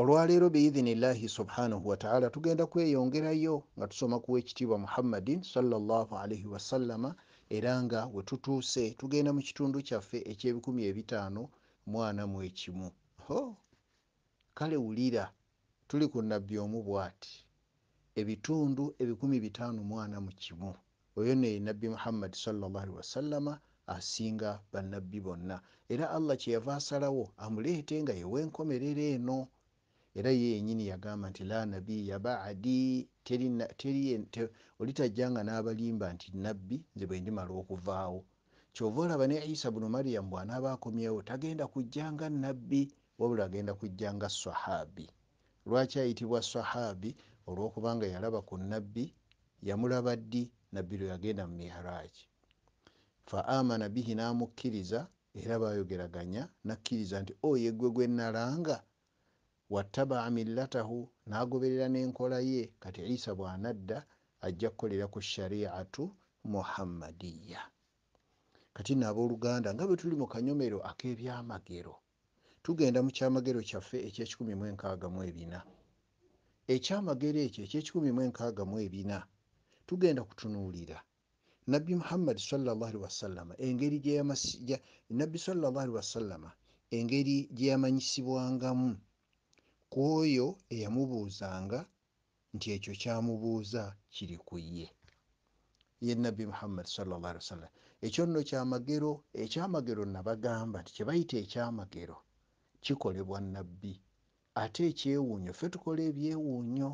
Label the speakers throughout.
Speaker 1: olwaleero biidhinillahi subhanahu wataala tugenda kweyongerayo nga tusoma ku wekitiibwa muhammadin salaalii wasalama era nga we tutuuse tugenda mu kitundu kyaffe eky'ebikumi ebitaano mwana mu ekimu ho kale wulira tuli ku nabbi omu bw'ati ebitundu ebikumi bitaano mwana mu kimu oyo neye nabbi muhammadi salaalii wasalama asinga bannabbi bonna era allah kyeyava asalawo amuleete nga yewenkomerero eno era ye yenyini yagamba nti la nabiya badi olitajjanga n'abalimba nti nabbi nze bwe ndimala okuvaawo kyova olaba ne isa bunu maryamu bw'anaaba akomyewo tagenda kujjanga nabbi wabula agenda kujjanga sahabi lwaki ayitibwa sahabi olwokubanga yalaba ku nabbi yamulaba ddi nabbi lwe yagenda mu miharaaji fa amana bihi n'amukkiriza era baayogeraganya nakkiriza nti oyegwe oh, gwe nalanga wattabaa millatahu nagoberera nenkola ye kati isa bwanadda ajja kukolera ku shariatu muhammadiya kati nabooluganda nga bwe tuli mu kanyomero akebyamagero tugenda mu kyamagero kyaffe eky164a ekyamagero ekyo eky164a tugenda kutunuulira nabbi muhammadi sawasalama engeri nabbi sallaalwasalama engeri gye yamanyisibwangamu ya, ku oyo eyamubuuzanga nti ekyo kyamubuuza kiri ku ye ye nabbi muhammad salllah wasallam ekyo nno kyamagero ekyamagero nabagamba nti kyebayita ekyamagero kikolebwa nabbi ate ekyewuunyo fe tukola ebyewuunyo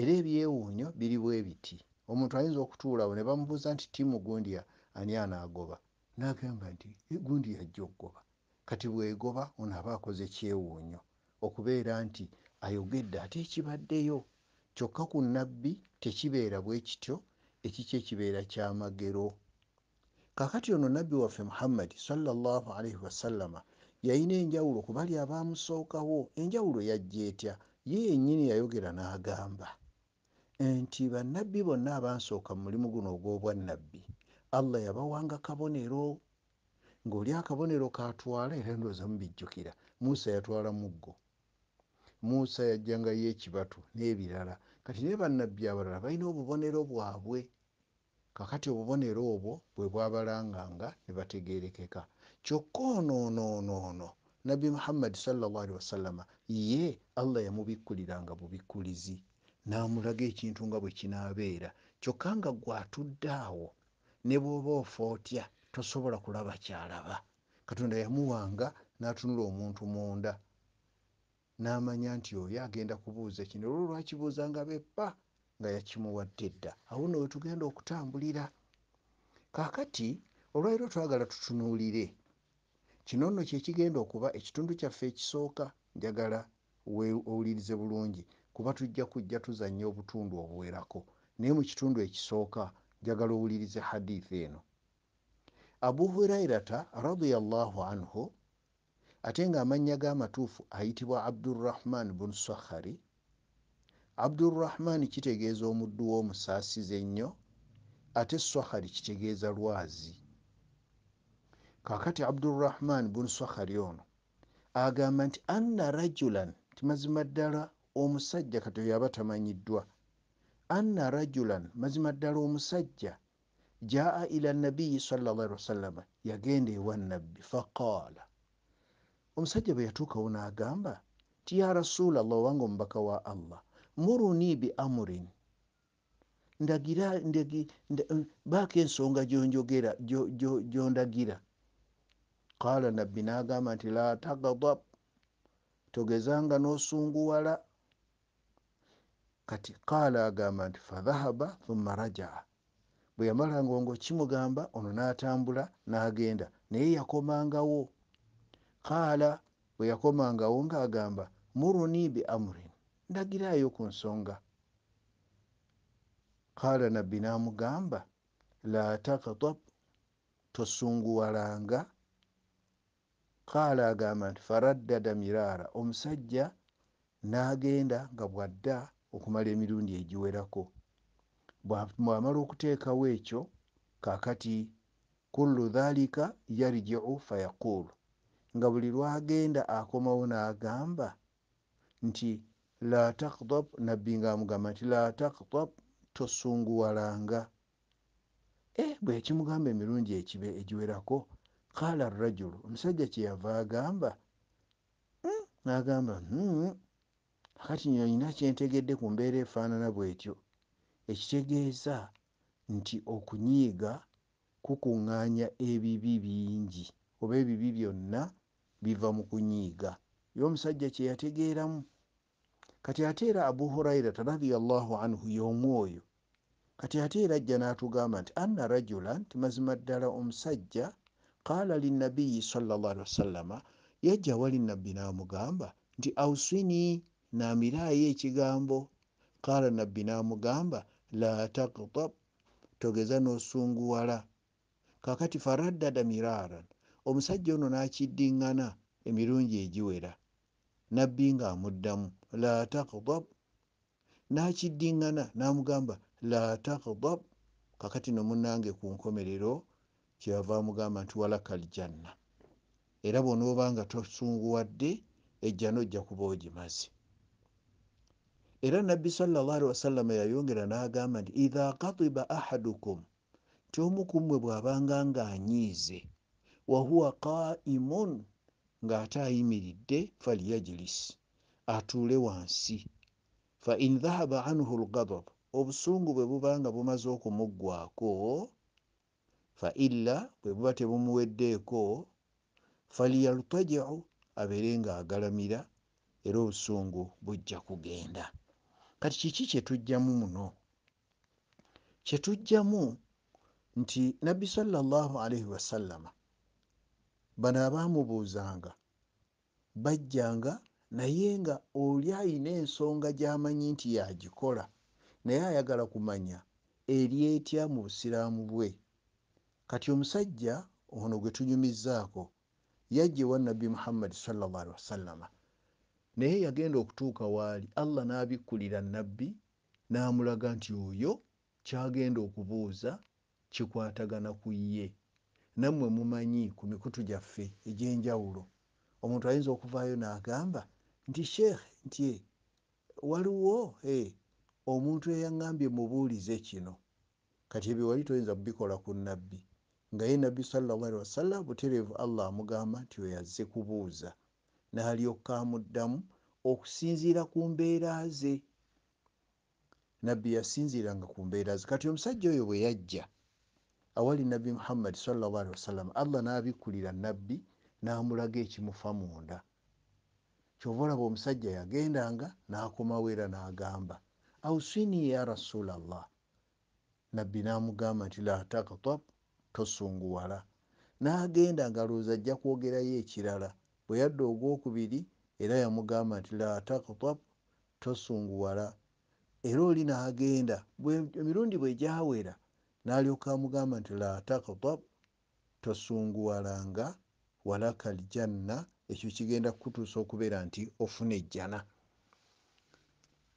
Speaker 1: era ebyewuunyo biri bw ebiti omuntu ayinza okutuulawo ne bamubuuza nti timu gundia ani anaagoba nagamba nti gundi yajja okgoba kati bwegoba ono aba akoze ekyewuunyo okubeera nti ayogedde ate ekibaddeyo kyokka ku nabbi tekibeera bwe kityo ekiki ekibeera kyamagero kakati ono nabbi waffe muhammadi salalii wasalama yayina enjawulo ku bali abaamusookawo enjawulo yajja etya ye yennyini yayogera n'agamba nti bannabbi bonna abansooka mu mulimu guno ogw'obwannabbi allah yabawanga kabonero ngaoli akabonero katwala era ndoozamubijjukira musa yatwala muggo musa yajjangayo ekibatu n'ebirala kati naye bannabbi abalala balina obubonero bwabwe kakati obubonero obwo bwe bwabalanganga ne bategerekeka kyokka onoonoonoono nabbi muhammadi salllahali wasallama ye allah yamubikkuliranga bubikkulizi n'amulaga ekintu nga bwe kinaabeera kyokka nga gwatudde awo ne bwoba ofootya tosobola kulaba kyalaba katonda yamuwanga n'atunula omuntu munda n'amanya nti oyo agenda kubuuza kino olwo lwakibuuza nga beppa nga yakimuwadde dda awo nno wetugenda okutambulira kaakati olwaliro twagala tutunuulire kino nno kyekigenda okuba ekitundu kyaffe ekisooka njagala owulirize bulungi kuba tujja kujja tuzanya obutundu obuwerako naye mu kitundu ekisooka njagala owulirize hadiisi eno abu hurairata radiallahu anhu ate ng'amannya g'amatuufu ayitibwa abdurahman bun sahari abdurahman kitegeeza omuddu w'omusaasize ennyo ate sahari kitegeeza lwazi kakati abdurahman bun sahari ono agamba nti anna rajulan timazima ddala omusajja kati yaba tamanyiddwa anna rajulan mazima ddala omusajja jaa ila nabiyi sallallahi wasallama yagenda ewa nabbi faqaala omusajja bwe yatuukawo n'agamba ti ya rasulallah obanga omubaka wa allah muruni bi amurin ndagira baako ensonga gyonjogera gyondagira qaala nabbi n'agamba nti la tagadab togezanga n'osunguwala kati qaala agamba nti fadhahaba thumma rajaa bwe yamalanga ngaokimugamba ono n'atambula n'agenda naye yakomangawo qaala bwe yakomangawo ngaagamba muruni bi amurin ndagiraayo ku nsonga qaala nabbi naamugamba la takatab tosunguwalanga qaala agamba nti faraddada miraara omusajja naagenda nga bwadda okumala emirundi egiwerako bwamala okuteekawo ekyo kakati kullu dhalika yarjiu fayaquulu nga buli lwagenda akomawo n'agamba nti la takdab nabbi ngaamugamba nti la takdab tosunguwalanga e eh, bwekimugamba emirungi ekibe egiwerako kaala rajulu omusajja kyeyava agamba hmm", nagamba akati hmm", nyo nyina kyentegedde ku mbeera efaanana bwetyo ekitegeeza nti okunyiiga kukuŋŋaanya ebibi bingi oba ebibi byonna biva mu kunyiiga yomusajja kyeyategeeramu kati ate era abu hurairata radiallahu anhu yomwoyo kati ate era ajja n'atugamba nti anna rajulan ti mazima ddala omusajja qaala linabiyi salallahali wasallama yajja wali nabbi n'amugamba nti auswini naamiraayo ekigambo qaala nabbi n'amugamba la takdab togeza n'osunguwala kakati faraddada miraran omusajja ono n'akiddiŋŋana emirungi egiwera nabbi ng'amuddamu la takdab n'akiddiŋŋana n'amugamba la takdab kakati nomunange ku nkomerero kyeyava amugamba nti walaka ljanna era bwonooba nga tosunguwadde ejjana ojja kuba ogimaze era nabbi salllahali wasallama yayongera n'agamba nti idha kadiba ahadukum tyomukummwe bw'abanga ng'anyiize wahuwa qaimun ng'ate ayimiridde falyajlis atuule wansi fain dhahaba anhu lgadab obusungu bwe bubanga bumaze okumuggwako failla bwe buba tebumuweddeeko falyaltajicu abeere ng'agalamira era obusungu bujja kugenda kati kiki kyetujjamu muno kyetujjamu nti nabbi sallallahu alaihi wasallama bano abaamubuuzanga bajjanga naye nga oli ayina ensonga gy'amanyi nti yagikola naye ayagala kumanya eryetya mu busiraamu bwe kati omusajja ono gwe tunyumizaako yajja wa nabbi muhammadi salllahalihi wasallama naye yagenda okutuuka waali allah n'abikkulira nabbi n'amulaga nti oyo kyagenda okubuuza kikwatagana ku ye nammwe mumanyi ku mikutu gyaffe egyenjawulo omuntu ayinza okuvaayo nagamba nti sheekh nti eh, waliwo eh, omuntu eyagambye mubuulize kino kati ebyo wali toyinza kubikola ku nabbi ngaye nabbi salallahalihi wasallam butereevu allah amugamba nti weyazze kubuuza naalyokka amuddamu okusinziira ku mbeera ze nabbi yasinziiranga ku mbeera ze kati omusajja oyo bwe yajja awali nabbi muhammadi salallahu wasallama allah naabikulira nabbi namulaga ekimufa munda kyova olaba omusajja yagendanga nakomawo era nagamba ausini ya rasulllah nabbi namugamba nti la takatab tosunguwala nagenda nga lowooza ajja kwogerayo ekirala bwe yadde ogwokubiri era yamugamba nti la takatab tosunguwala era oli nagenda emirundi bwe gyawera n'alyoka amugamba nti la takdab tosunguwalanga walaka ljanna ekyo kigenda kutuusa okubeera nti ofuna ejjana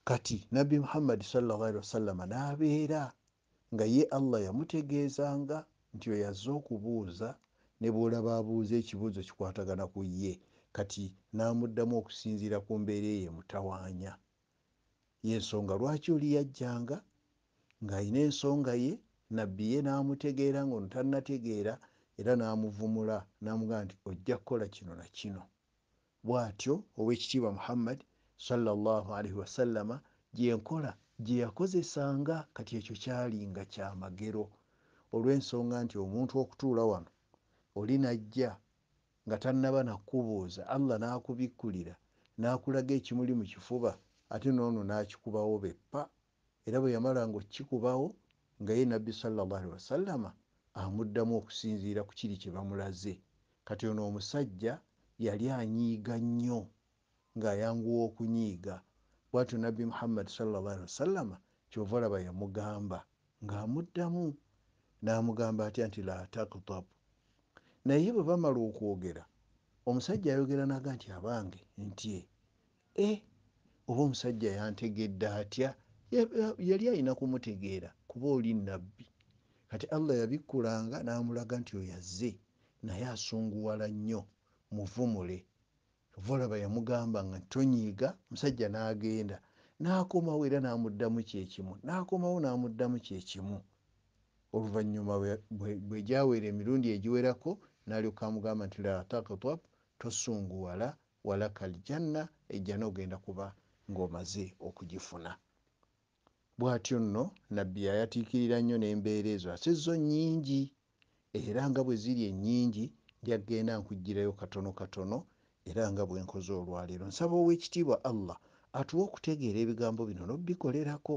Speaker 1: kati nabbi muhammadi salalii wasalama n'abeera nga ye allah yamutegeezanga nti oyazze okubuuza ne bwolaba abuuza ekibuuzo kikwatagana ku ye kati n'amuddamu okusinziira ku mbeera eyo emutawaanya yensonga lwaki oli yajjanga ng'alina ensonga ye nabbi ye namutegeera ngaono tanategeera era namuvumula namugamba nti ojja kukola kino nakino bwatyo owekitiibwa muhammad salalaalii wasalama gyenkola gyeyakozesanga kati ekyo kyali nga kyamagero olwensonga nti omuntu okutuula wano oli najja nga tanaba nakubuuza allah nakubikulira nakulaga ekimuli mukifuba ate noono nakikubawo beppa era bwe yamala nga okikubawo nga ye nabbi salallahalihi wasallama amuddamu okusinziira ku kiri kye bamulaze kati ono omusajja yali anyiiga nnyo ng'ayanguwa okunyiiga bwatyo nabbi muhammadi salallahalihi wasallama kyova laba yamugamba ng'amuddamu n'amugamba atya nti la takdab naye bwe bamala okwogera omusajja ayogera naga nti abange nti e eh, oba omusajja yantegedde atya yali ayina kumutegeera kuba oli nabbi kati allah yabikkulanga namulaga nti oyaze naye asunguwala nnyo muvumule volaba yamugamba nga tonyiiga musajja nagenda nakomawo era namuddamu kyekimu nakomawo namuddamu kyekimu oluvanyuma bwejawera emirundi egiwerako nalyoka amugamba nti la takatab tosunguwala walaka aljanna ejja nogenda kuba ngaomaze okugifuna bw'atyo nno nabbi yayatiikirira nnyo n'embeera ezo asezzo nnyingi era nga bwe ziri ennyingi ndyagenda nkugjirayo katono katono era nga bwe nkoze olwaleero nsaba ow'ekitiibwa allah atuwa okutegeera ebigambo bino n'obbikolerako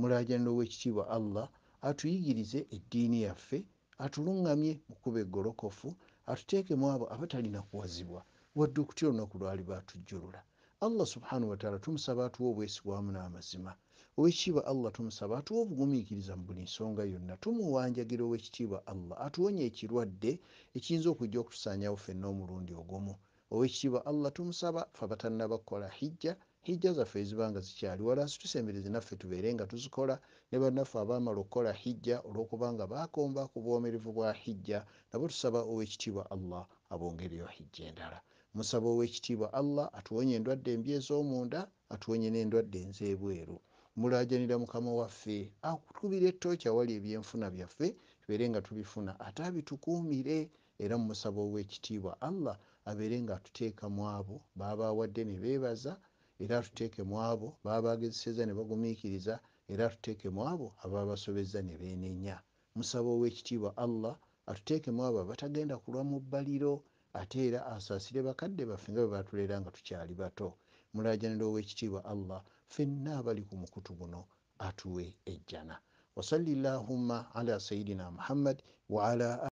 Speaker 1: mulaajanira ow'ekitiibwa allah atuyigirize eddiini yaffe atuluŋŋamye mukuba egolokofu atuteekemu abo abatalina kuwazibwa wadde okutyo olunaku lwali baatujjulula allah subhanahu wataala tumusaba atuwa obwesigwamu n'amazima na owekitiibwa allah tumusaba atuwa obugumiikiriza mu buli nsonga yonna tumuwanjagira owekitiibwa allah atuwonye ekirwadde ekiyinza okujja okutusanyawo fenna omulundi ogumu owekitiibwa allah tumusaba fe batannabakukola hijja hijja zaffe ezibanga zikyali wala situsembereze naffe tubeere nga tuzikola ne bannaffe abaamala okukola hijja olwokubanga bakomba ku bwomerevu bwa hijja nabo tusaba owekitiibwa allah abongereyo hijja endala musaba owekitiibwa allah atuwonye endwadde embi ez'omunda atuwonye n'endwadde enzeebweru mulajanira mukama waffe akutubire etoca wali ebyenfuna byaffe tubere nga tubifuna ate abitukumire era mumusaba owekitiibwa allah abere nga atuteeka muabo babawadde nebebaza era atuteeke muabo babagezeseza nebagumikiriza era atuteeke muabo ababasobeza nebenenya musaba owekitiibwa allah atuteeke muabo abatagenda kulwa mubaliro ate era asasire bakadde baffe nga bebatulera nga tukyali bato mulajanira owekitiibwa allah fenna abali ku mukutu guno atuwe ejjana wasalli llahumma ala sayidina muhammad waala